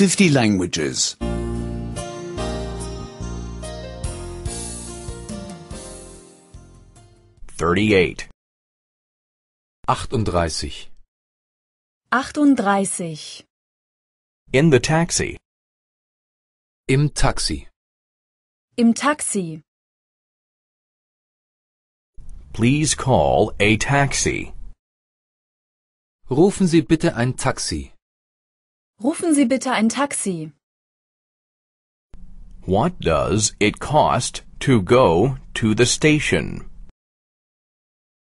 50 languages. 38. 38. 38. In the taxi. Im Taxi. Im Taxi. Please call a taxi. Rufen Sie bitte ein Taxi. Rufen Sie bitte ein Taxi. What does it cost to go to the station?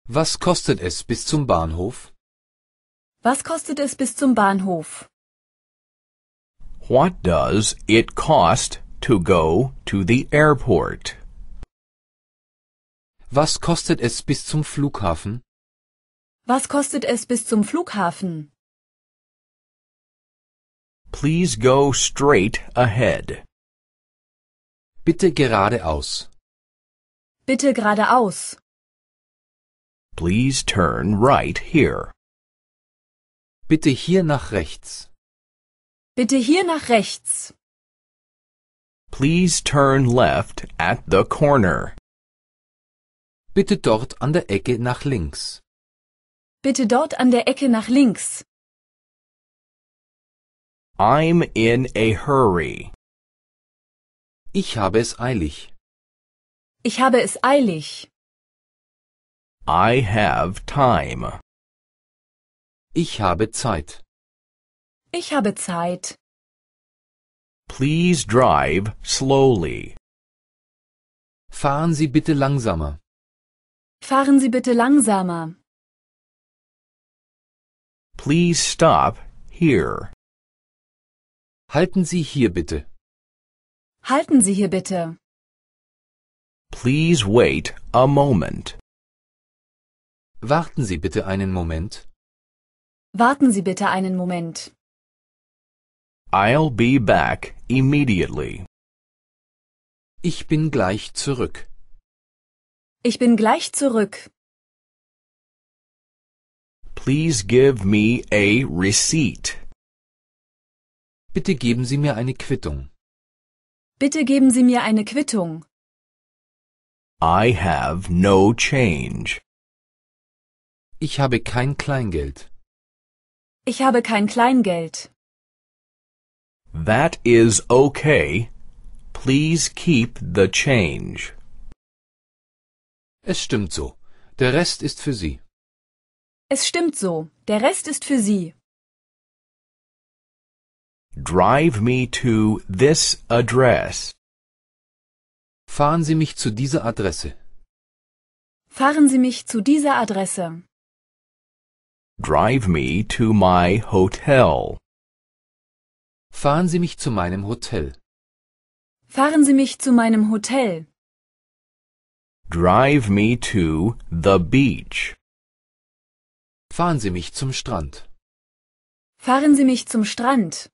Was kostet es bis zum Bahnhof? Was kostet es bis zum Bahnhof? What does it cost to go to the airport? Was kostet es bis zum Flughafen? Was kostet es bis zum Flughafen? Please go straight ahead. Bitte geradeaus. Bitte geradeaus. Please turn right here. Bitte hier nach rechts. Bitte hier nach rechts. Please turn left at the corner. Bitte dort an der Ecke nach links. Bitte dort an der Ecke nach links. I'm in a hurry. Ich habe es eilig. Ich habe es eilig. I have time. Ich habe Zeit. Ich habe Zeit. Please drive slowly. Fahren Sie bitte langsamer. Fahren Sie bitte langsamer. Please stop here. Halten Sie hier bitte. Halten Sie hier bitte. Please wait a moment. Warten Sie bitte einen Moment. Warten Sie bitte einen Moment. I'll be back immediately. Ich bin gleich zurück. Ich bin gleich zurück. Please give me a receipt. Bitte geben Sie mir eine Quittung. Bitte geben Sie mir eine Quittung. I have no change. Ich habe kein Kleingeld. Ich habe kein Kleingeld. That is okay. Please keep the change. Es stimmt so. Der Rest ist für Sie. Es stimmt so. Der Rest ist für Sie. Drive me to this address. Fahren Sie mich zu dieser Adresse. Fahren Sie mich zu dieser Adresse. Drive me to my hotel. Fahren Sie mich zu meinem Hotel. Fahren Sie mich zu meinem Hotel. Drive me to the beach. Fahren Sie mich zum Strand. Fahren Sie mich zum Strand.